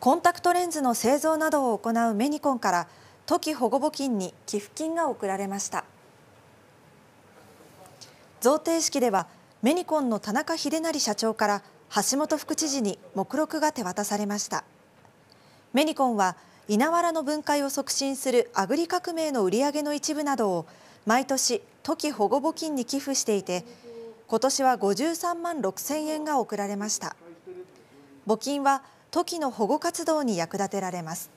コンタクトレンズの製造などを行うメニコンから土地保護募金に寄付金が贈られました贈呈式ではメニコンの田中秀成社長から橋本副知事に目録が手渡されましたメニコンは稲わらの分解を促進するアグリ革命の売り上げの一部などを毎年土地保護募金に寄付していて今年は53万6000円が贈られました募金はトキの保護活動に役立てられます。